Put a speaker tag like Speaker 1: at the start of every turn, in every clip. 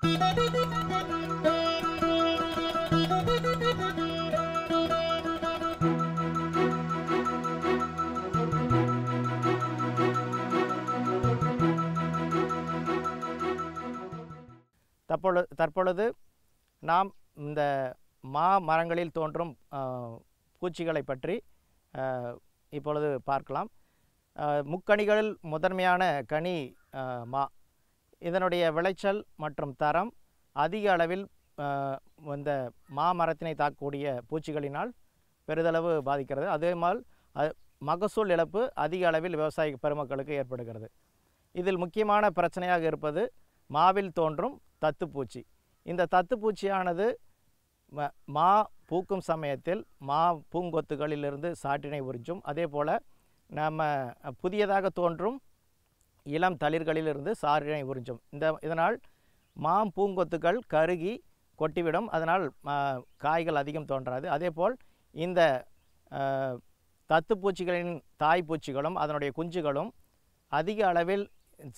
Speaker 1: தற்பொழுது தற்பொழுது நாம் இந்த மா மரங்களில் தோன்றும் பூச்சிகளை பற்றி இப்பொழுது பார்க்கலாம் முக்கணிகளில் முதன்மையான கனி மா இதனுடைய விளைச்சல் மற்றும் தரம் அதிக அளவில் இந்த மாமரத்தினை தாக்கக்கூடிய பூச்சிகளினால் பெரிதளவு பாதிக்கிறது அதே மாதிரி மகசூல் இழப்பு அதிக அளவில் விவசாய பெருமக்களுக்கு ஏற்படுகிறது இதில் முக்கியமான பிரச்சனையாக இருப்பது மாவில் தோன்றும் தத்துப்பூச்சி இந்த தத்துப்பூச்சியானது மா பூக்கும் சமயத்தில் மா பூங்கொத்துகளிலிருந்து சாற்றினை உறிஞ்சும் அதே போல் நம்ம புதியதாக தோன்றும் இளம் தளிர்களிலிருந்து சாரினை உறிஞ்சும் இந்த இதனால் மாம் பூங்கொத்துக்கள் கருகி கொட்டிவிடும் அதனால் காய்கள் அதிகம் தோன்றாது அதேபோல் இந்த தத்துப்பூச்சிகளின் தாய்ப்பூச்சிகளும் அதனுடைய குஞ்சுகளும் அதிக அளவில்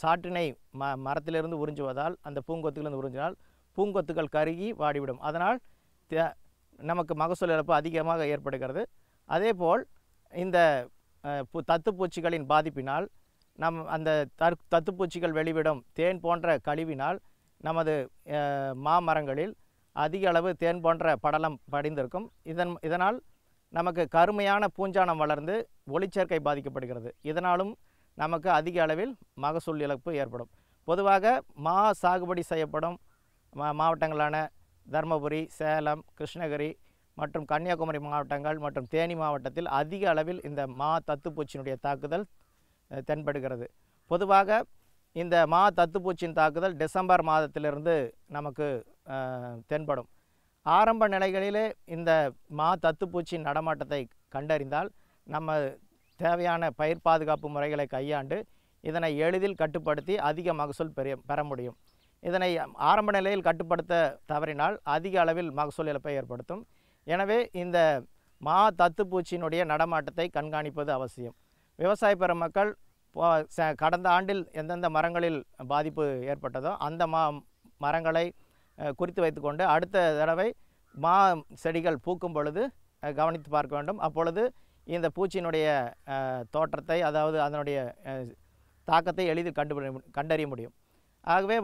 Speaker 1: சாற்றினை ம மரத்திலிருந்து உறிஞ்சுவதால் அந்த பூங்கொத்துகளிலிருந்து உறிஞ்சினால் பூங்கொத்துக்கள் கருகி வாடிவிடும் அதனால் நமக்கு மகசூல் இழப்பு அதிகமாக ஏற்படுகிறது அதேபோல் இந்த தத்துப்பூச்சிகளின் பாதிப்பினால் நம் அந்த தற் தத்துப்பூச்சிகள் வெளிவிடும் தேன் போன்ற கழிவினால் நமது மாமரங்களில் அதிக அளவு தேன் போன்ற படலம் படிந்திருக்கும் இதன் இதனால் நமக்கு கருமையான பூஞ்சானம் வளர்ந்து ஒளிச்சேர்க்கை பாதிக்கப்படுகிறது இதனாலும் நமக்கு அதிக அளவில் மகசூல் இழப்பு ஏற்படும் பொதுவாக மா சாகுபடி செய்யப்படும் மா மாவட்டங்களான தருமபுரி சேலம் கிருஷ்ணகிரி மற்றும் கன்னியாகுமரி மாவட்டங்கள் மற்றும் தேனி மாவட்டத்தில் அதிக அளவில் இந்த மா தத்துப்பூச்சியினுடைய தாக்குதல் தென்படுகிறது பொதுவாக இந்த மா தத்துப்பூச்சியின் தாக்குதல் டிசம்பர் மாதத்திலிருந்து நமக்கு தென்படும் ஆரம்ப நிலைகளிலே இந்த மா தத்துப்பூச்சியின் நடமாட்டத்தை கண்டறிந்தால் நம்ம தேவையான பயிர் பாதுகாப்பு முறைகளை கையாண்டு இதனை எளிதில் கட்டுப்படுத்தி அதிக மகசூல் பெரிய பெற முடியும் இதனை ஆரம்ப நிலையில் கட்டுப்படுத்த தவறினால் அதிக அளவில் மகசூல் இழப்பை ஏற்படுத்தும் எனவே இந்த மா தத்துப்பூச்சியினுடைய நடமாட்டத்தை கண்காணிப்பது அவசியம் விவசாய பெருமக்கள் ச கடந்த ஆண்டில் எந்தெந்த மரங்களில் பாதிப்பு ஏற்பட்டதோ அந்த மா மரங்களை குறித்து வைத்துக்கொண்டு அடுத்த தடவை மா செடிகள் பூக்கும் பொழுது கவனித்து பார்க்க வேண்டும் அப்பொழுது இந்த பூச்சியினுடைய தோற்றத்தை அதாவது அதனுடைய தாக்கத்தை எளிதில் கண்டுபிடி கண்டறிய முடியும் ஆகவே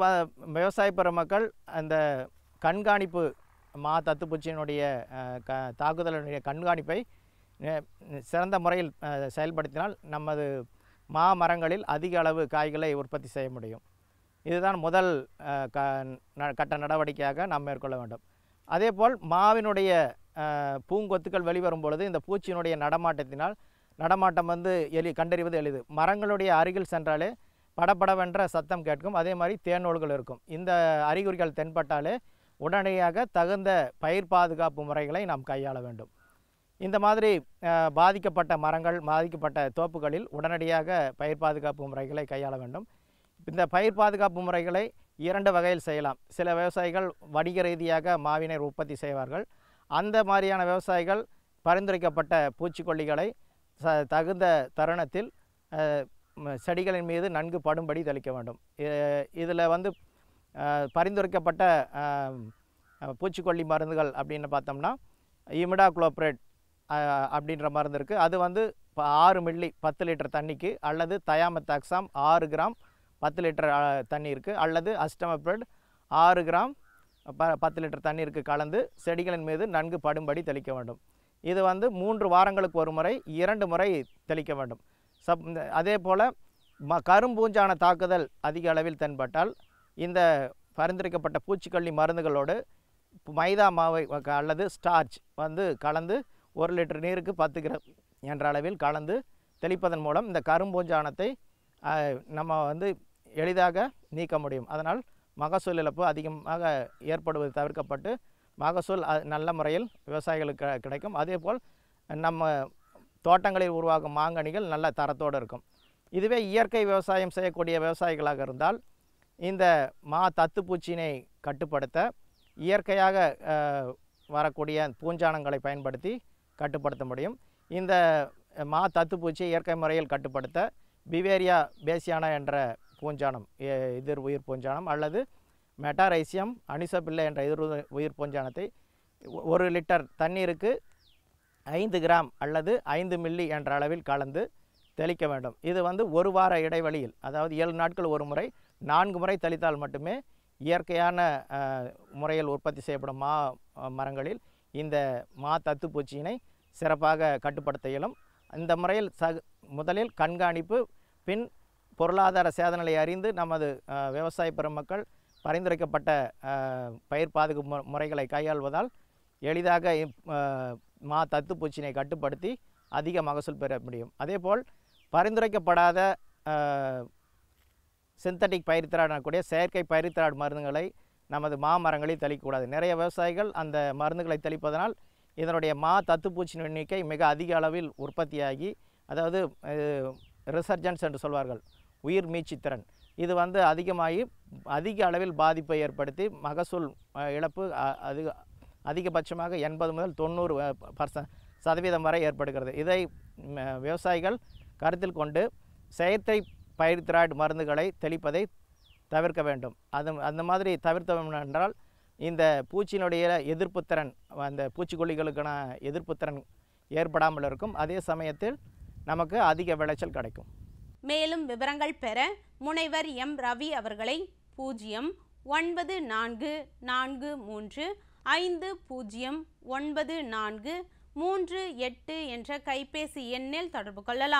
Speaker 1: விவசாயப்புற மக்கள் அந்த கண்காணிப்பு மா தத்துப்பூச்சியினுடைய க தாக்குதலினுடைய கண்காணிப்பை சிறந்த முறையில் செயல்படுத்தினால் நமது மாமரங்களில் அதிக அளவு காய்களை உற்பத்தி செய்ய முடியும் இதுதான் முதல் க கட்ட நடவடிக்கையாக நாம் மேற்கொள்ள வேண்டும் அதே போல் மாவினுடைய பூங்கொத்துக்கள் வெளிவரும் பொழுது இந்த பூச்சியினுடைய நடமாட்டத்தினால் நடமாட்டம் வந்து எளி கண்டறிவது எளிது மரங்களுடைய அருகில் சென்றாலே படப்படவென்ற சத்தம் கேட்கும் அதே மாதிரி தேனோல்கள் இருக்கும் இந்த அறிகுறிகள் தென்பட்டாலே உடனடியாக தகுந்த பயிர் பாதுகாப்பு முறைகளை நாம் கையாள வேண்டும் இந்த மாதிரி பாதிக்கப்பட்ட மரங்கள் பாதிக்கப்பட்ட தோப்புகளில் உடனடியாக பயிர் பாதுகாப்பு முறைகளை கையாள வேண்டும் இந்த பயிர் பாதுகாப்பு முறைகளை இரண்டு வகையில் செய்யலாம் சில விவசாயிகள் வணிக ரீதியாக மாவினை உற்பத்தி செய்வார்கள் அந்த மாதிரியான விவசாயிகள் பரிந்துரைக்கப்பட்ட பூச்சிக்கொல்லிகளை ச தகுந்த தருணத்தில் செடிகளின் மீது நன்கு படும்படி தெளிக்க வேண்டும் இதில் வந்து பரிந்துரைக்கப்பட்ட பூச்சிக்கொல்லி மருந்துகள் அப்படின்னு பார்த்தோம்னா இமிடா குளோப்ரேட் அப்படின்ற மருந்து இருக்குது அது வந்து இப்போ ஆறு மில்லி பத்து லிட்டர் தண்ணிக்கு அல்லது தயாமத்தாக்சாம் ஆறு கிராம் பத்து லிட்டர் தண்ணி இருக்குது அல்லது அஸ்டமபெட் ஆறு கிராம் ப பத்து லிட்டர் தண்ணீருக்கு கலந்து செடிகளின் மீது நன்கு படும்படி தெளிக்க வேண்டும் இது வந்து மூன்று வாரங்களுக்கு ஒரு முறை இரண்டு முறை தெளிக்க வேண்டும் சப் அதே போல் ம கரும்பூஞ்சான தாக்குதல் அதிக அளவில் தென்பட்டால் இந்த பரிந்துரைக்கப்பட்ட பூச்சிக்கொல்லி மருந்துகளோடு மைதா மாவை அல்லது ஸ்டார்ச் வந்து கலந்து ஒரு லிட்டர் நீருக்கு பத்து கிராம் என்ற அளவில் கலந்து தெளிப்பதன் மூலம் இந்த கரும்பூஞ்சாணத்தை நம்ம வந்து எளிதாக நீக்க முடியும் அதனால் மகசூல் இழப்பு அதிகமாக ஏற்படுவது தவிர்க்கப்பட்டு மகசூல் நல்ல முறையில் விவசாயிகளுக்கு கிடைக்கும் அதேபோல் நம்ம தோட்டங்களில் உருவாகும் மாங்கனிகள் நல்ல தரத்தோடு இருக்கும் இதுவே இயற்கை விவசாயம் செய்யக்கூடிய விவசாயிகளாக இருந்தால் இந்த மா தத்து பூச்சினை கட்டுப்படுத்த இயற்கையாக வரக்கூடிய பூஞ்சாணங்களை பயன்படுத்தி கட்டுப்படுத்த முடியும் இந்த மா தத்துப்பூச்சியை இயற்கை முறையில் கட்டுப்படுத்த பிவேரியா பேசியானா என்ற பூஞ்சானம் எதிர் உயிர் பூஞ்சானம் அல்லது மெட்டாரைசியம் அனிசபில்லை என்ற எதிர் உயிர் பூஞ்சானத்தை ஒரு லிட்டர் தண்ணீருக்கு ஐந்து கிராம் அல்லது ஐந்து மில்லி என்ற அளவில் கலந்து தெளிக்க வேண்டும் இது வந்து ஒரு வார இடைவெளியில் அதாவது ஏழு நாட்கள் ஒரு முறை நான்கு முறை தெளித்தால் மட்டுமே இயற்கையான முறையில் உற்பத்தி செய்யப்படும் மா மரங்களில் இந்த மா தத்துப்பூச்சியினை சிறப்பாக கட்டுப்படுத்த இயலும் இந்த முறையில் ச முதலில் கண்காணிப்பு பின் பொருளாதார சேதநிலை அறிந்து நமது விவசாய பெருமக்கள் பரிந்துரைக்கப்பட்ட பயிர் பாதுகாப்பு முறைகளை கையாள்வதால் எளிதாக மா தத்து பூச்சினை கட்டுப்படுத்தி அதிக மகசூல் பெற முடியும் அதேபோல் பரிந்துரைக்கப்படாத சிந்தட்டிக் பயிர் திராடக்கூடிய செயற்கை பயிர் திராடு மருந்துகளை நமது மாமரங்களில் தெளிக்கக்கூடாது நிறைய விவசாயிகள் அந்த மருந்துகளை தெளிப்பதனால் இதனுடைய மா தத்துப்பூச்சின் எண்ணிக்கை மிக அதிக அளவில் உற்பத்தியாகி அதாவது ரிசர்ஜன்ஸ் என்று சொல்வார்கள் உயிர் மீச்சித்திறன் இது வந்து அதிகமாகி அதிக அளவில் பாதிப்பை ஏற்படுத்தி மகசூல் இழப்பு அதிக அதிகபட்சமாக எண்பது முதல் தொண்ணூறு பர்ச சதவீதம் வரை ஏற்படுகிறது இதை விவசாயிகள் கருத்தில் கொண்டு செயற்கை பயிர் திராய்டு மருந்துகளை தெளிப்பதை தவிர்க்க வேண்டும் அது அந்த மாதிரி தவிர்த்தோம் என்றால் இந்த பூச்சியினுடைய எதிர்ப்புத்திறன் அந்த பூச்சிக்கொல்லிகளுக்கான எதிர்ப்புத்திறன் ஏற்படாமல் இருக்கும் அதே சமயத்தில் நமக்கு அதிக விளைச்சல் கிடைக்கும் மேலும் விவரங்கள் பெற முனைவர் எம் ரவி அவர்களை பூஜ்ஜியம் ஒன்பது நான்கு நான்கு மூன்று ஐந்து பூஜ்ஜியம் ஒன்பது நான்கு மூன்று எட்டு என்ற கைபேசி எண்ணில் தொடர்பு கொள்ளலாம்